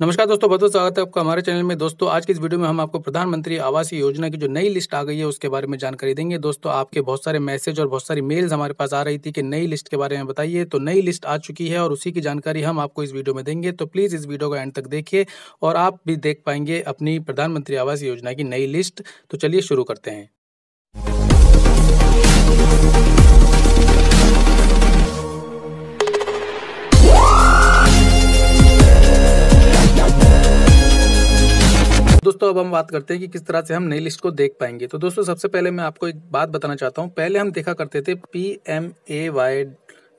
नमस्कार दोस्तों बहुत बहुत स्वागत है आपका हमारे चैनल में दोस्तों आज की इस वीडियो में हम आपको प्रधानमंत्री आवास योजना की जो नई लिस्ट आ गई है उसके बारे में जानकारी देंगे दोस्तों आपके बहुत सारे मैसेज और बहुत सारी मेल्स हमारे पास आ रही थी कि नई लिस्ट के बारे में बताइए तो नई लिस्ट आ चुकी है और उसी की जानकारी हम आपको इस वीडियो में देंगे तो प्लीज़ इस वीडियो को एंड तक देखिए और आप भी देख पाएंगे अपनी प्रधानमंत्री आवास योजना की नई लिस्ट तो चलिए शुरू करते हैं दोस्तों अब हम बात करते हैं कि किस तरह से हम नई लिस्ट को देख पाएंगे तो दोस्तों सबसे पहले मैं आपको एक बात बताना चाहता हूँ पहले हम देखा करते थे P M A Y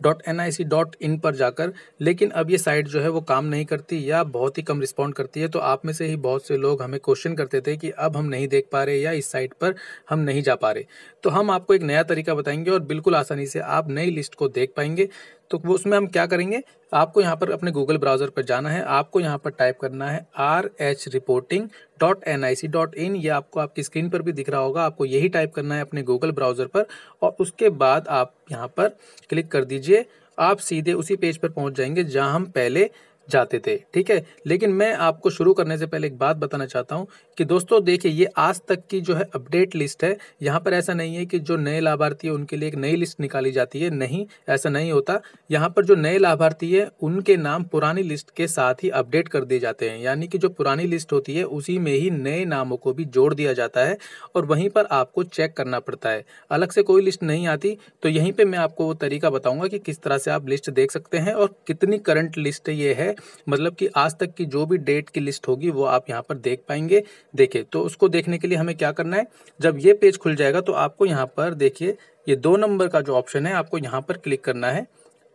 dot N I C dot in पर जाकर लेकिन अब ये साइट जो है वो काम नहीं करती या बहुत ही कम रिस्पॉन्ड करती है तो आप में से ही बहुत से लोग हमें क्वेश्चन करते थे कि अब हम नहीं देख पा रहे या इस साइट पर हम नहीं जा पा रहे तो हम आपको एक नया तरीका बताएंगे और बिल्कुल आसानी से आप नई लिस्ट को देख पाएंगे तो वो उसमें हम क्या करेंगे आपको यहाँ पर अपने गूगल ब्राउज़र पर जाना है आपको यहाँ पर टाइप करना है R H reporting dot N I C dot in ये आपको आपकी स्क्रीन पर भी दिख रहा होगा आपको यही टाइप करना है अपने गूगल ब्राउज़र पर और उसके बाद आप यहाँ पर क्लिक कर दीजिए आप सीधे उसी पेज पर पहुँच जाएंगे जहाँ हम पहले जाते थे ठीक है लेकिन मैं आपको शुरू करने से पहले एक बात बताना चाहता हूँ कि दोस्तों देखिए ये आज तक की जो है अपडेट लिस्ट है यहाँ पर ऐसा नहीं है कि जो नए लाभार्थी है उनके लिए एक नई लिस्ट निकाली जाती है नहीं ऐसा नहीं होता यहाँ पर जो नए लाभार्थी है उनके नाम पुरानी लिस्ट के साथ ही अपडेट कर दिए जाते हैं यानी कि जो पुरानी लिस्ट होती है उसी में ही नए नामों को भी जोड़ दिया जाता है और वहीं पर आपको चेक करना पड़ता है अलग से कोई लिस्ट नहीं आती तो यहीं पर मैं आपको वो तरीका बताऊँगा कि किस तरह से आप लिस्ट देख सकते हैं और कितनी करंट लिस्ट ये है मतलब कि आज तक की जो भी डेट की लिस्ट होगी वो आप यहाँ पर देख पाएंगे देखे तो उसको देखने के लिए हमें क्या करना है जब ये पेज खुल जाएगा तो आपको यहाँ पर देखिए ये दो नंबर का जो ऑप्शन है आपको यहाँ पर क्लिक करना है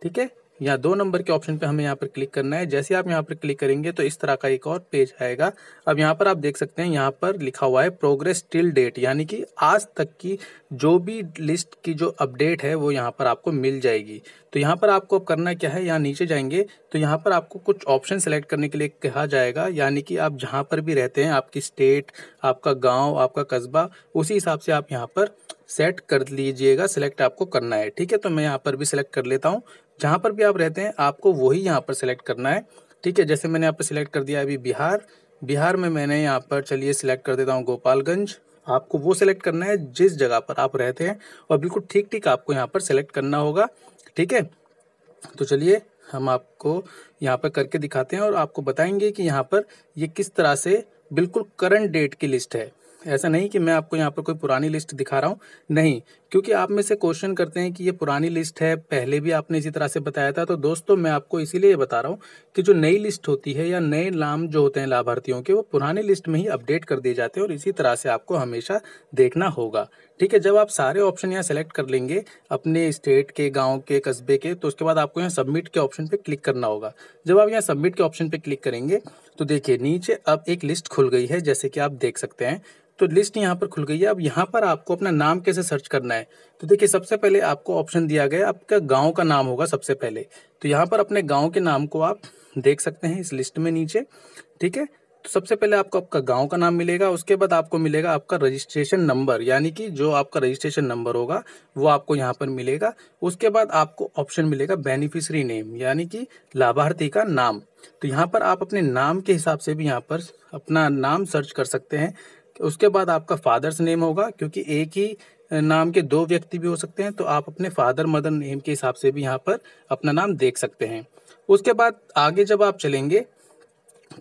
ठीक है यहाँ दो नंबर के ऑप्शन पे हमें यहाँ पर क्लिक करना है जैसे आप यहाँ पर क्लिक करेंगे तो इस तरह का एक और पेज आएगा अब यहाँ पर आप देख सकते हैं यहाँ पर लिखा हुआ है प्रोग्रेस टिल डेट यानी कि आज तक की जो भी लिस्ट की जो अपडेट है वो यहाँ पर आपको मिल जाएगी तो यहाँ पर आपको अब करना क्या है यहाँ नीचे जाएंगे तो यहाँ पर आपको कुछ ऑप्शन सेलेक्ट करने के लिए कहा जाएगा यानी कि आप जहाँ पर भी रहते हैं आपकी स्टेट आपका गाँव आपका कस्बा उसी हिसाब से आप यहाँ पर सेट कर लीजिएगा सिलेक्ट आपको करना है ठीक है तो मैं यहाँ पर भी सिलेक्ट कर लेता हूँ जहाँ पर भी आप रहते हैं आपको वही यहाँ पर सिलेक्ट करना है ठीक है जैसे मैंने यहाँ पर सिलेक्ट कर दिया अभी बिहार बिहार में मैंने यहाँ पर चलिए सिलेक्ट कर देता हूँ गोपालगंज आपको वो सिलेक्ट करना है जिस जगह पर आप रहते हैं और बिल्कुल ठीक ठीक आपको यहाँ पर सिलेक्ट करना होगा ठीक है तो चलिए हम आपको यहाँ पर करके दिखाते हैं और आपको बताएंगे कि यहाँ पर ये किस तरह से बिल्कुल करंट डेट की लिस्ट है ऐसा नहीं कि मैं आपको यहाँ पर कोई पुरानी लिस्ट दिखा रहा हूँ नहीं क्योंकि आप में से क्वेश्चन करते हैं कि ये पुरानी लिस्ट है पहले भी आपने इसी तरह से बताया था तो दोस्तों मैं आपको इसीलिए ये बता रहा हूँ कि जो नई लिस्ट होती है या नए नाम जो होते हैं लाभार्थियों के वो पुरानी लिस्ट में ही अपडेट कर दिए जाते हैं और इसी तरह से आपको हमेशा देखना होगा ठीक है जब आप सारे ऑप्शन यहाँ सेलेक्ट कर लेंगे अपने स्टेट के गांव के कस्बे के तो उसके बाद आपको यहाँ सबमिट के ऑप्शन पे क्लिक करना होगा जब आप यहाँ सबमिट के ऑप्शन पे क्लिक करेंगे तो देखिए नीचे अब एक लिस्ट खुल गई है जैसे कि आप देख सकते हैं तो लिस्ट यहाँ पर खुल गई है अब यहाँ पर आपको अपना नाम कैसे सर्च करना है तो देखिए सबसे पहले आपको ऑप्शन दिया गया आपका गाँव का नाम होगा सबसे पहले तो यहाँ पर अपने गाँव के नाम को आप देख सकते हैं इस लिस्ट में नीचे ठीक है तो सबसे पहले आपको आपका गांव का नाम मिलेगा उसके बाद आपको मिलेगा आपका रजिस्ट्रेशन नंबर यानी कि जो आपका रजिस्ट्रेशन नंबर होगा वो आपको यहाँ पर मिलेगा उसके बाद आपको ऑप्शन मिलेगा बेनिफिशरी नेम यानी कि लाभार्थी का नाम तो यहाँ पर आप अपने नाम के हिसाब से भी यहाँ पर अपना नाम सर्च कर सकते हैं उसके बाद आपका फादर्स नेम होगा क्योंकि एक ही नाम के दो व्यक्ति भी हो सकते हैं तो आप अपने फादर मदर नेम के हिसाब से भी यहाँ पर अपना नाम देख सकते हैं उसके बाद आगे जब आप चलेंगे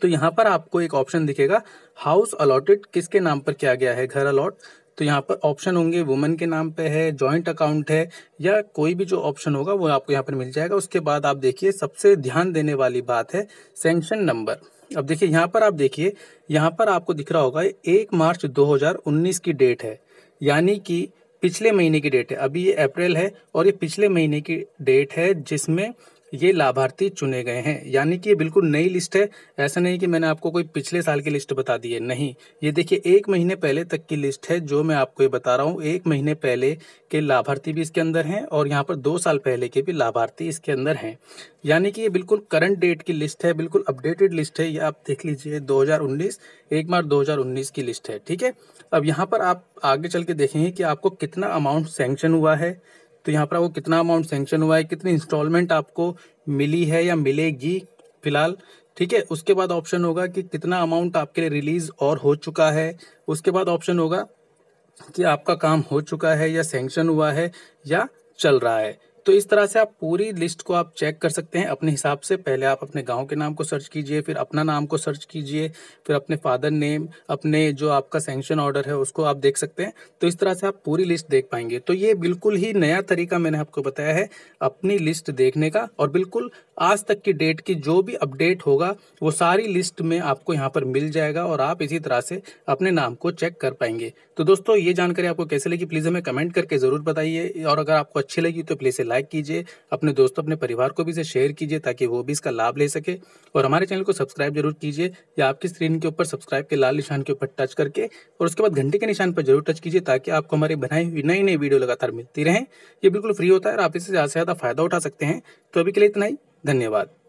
तो यहाँ पर आपको एक ऑप्शन दिखेगा हाउस अलॉटेड किसके नाम पर किया गया है घर अलॉट तो यहाँ पर ऑप्शन होंगे वुमेन के नाम पे है जॉइंट अकाउंट है या कोई भी जो ऑप्शन होगा वो आपको यहाँ पर मिल जाएगा उसके बाद आप देखिए सबसे ध्यान देने वाली बात है सेंक्शन नंबर अब देखिए यहाँ पर आप देखिए यहाँ पर आपको दिख रहा होगा एक मार्च 2019 की डेट है यानी कि पिछले महीने की डेट है अभी ये अप्रैल है और ये पिछले महीने की डेट है जिसमें ये लाभार्थी चुने गए हैं यानी कि ये बिल्कुल नई लिस्ट है ऐसा नहीं कि मैंने आपको कोई पिछले साल की लिस्ट बता दी है नहीं ये देखिए एक महीने पहले तक की लिस्ट है जो मैं आपको ये बता रहा हूँ एक महीने पहले के लाभार्थी भी इसके अंदर हैं और यहाँ पर दो साल पहले के भी लाभार्थी इसके अंदर हैं यानी कि ये बिल्कुल करंट डेट की लिस्ट है बिल्कुल अपडेटेड लिस्ट है ये आप देख लीजिए 2019 एक मार्च दो की लिस्ट है ठीक है अब यहाँ पर आप आगे चल के देखेंगे कि आपको कितना अमाउंट सेंक्शन हुआ है तो यहाँ पर आपको कितना अमाउंट सेंक्शन हुआ है कितनी इंस्टॉलमेंट आपको मिली है या मिलेगी फिलहाल ठीक है उसके बाद ऑप्शन होगा कि कितना अमाउंट आपके लिए रिलीज और हो चुका है उसके बाद ऑप्शन होगा कि आपका काम हो चुका है या सेंक्शन हुआ है या चल रहा है तो इस तरह से आप पूरी लिस्ट को आप चेक कर सकते हैं अपने हिसाब से पहले आप अपने गांव के नाम को सर्च कीजिए फिर अपना नाम को सर्च कीजिए फिर अपने फादर नेम अपने जो आपका सेंक्शन ऑर्डर है उसको आप देख सकते हैं तो इस तरह से आप पूरी लिस्ट देख पाएंगे तो ये बिल्कुल ही नया तरीका मैंने आपको बताया है अपनी लिस्ट देखने का और बिल्कुल आज तक की डेट की जो भी अपडेट होगा वो सारी लिस्ट में आपको यहाँ पर मिल जाएगा और आप इसी तरह से अपने नाम को चेक कर पाएंगे तो दोस्तों ये जानकारी आपको कैसे लगी प्लीज़ हमें कमेंट करके ज़रूर बताइए और अगर आपको अच्छी लगी तो प्लीज़ लाइक कीजिए अपने दोस्तों अपने परिवार को भी इसे शेयर कीजिए ताकि वो भी इसका लाभ ले सके और हमारे चैनल को सब्सक्राइब जरूर कीजिए या आपकी स्क्रीन के ऊपर सब्सक्राइब के लाल निशान के ऊपर टच करके और उसके बाद घंटे के निशान पर जरूर टच कीजिए ताकि आपको हमारी बनाई हुई नई नई वीडियो लगातार मिलती रहें ये बिल्कुल फ्री होता है और आप इससे ज़्यादा से ज़्यादा फायदा उठा सकते हैं तो अभी के लिए इतना ही धन्यवाद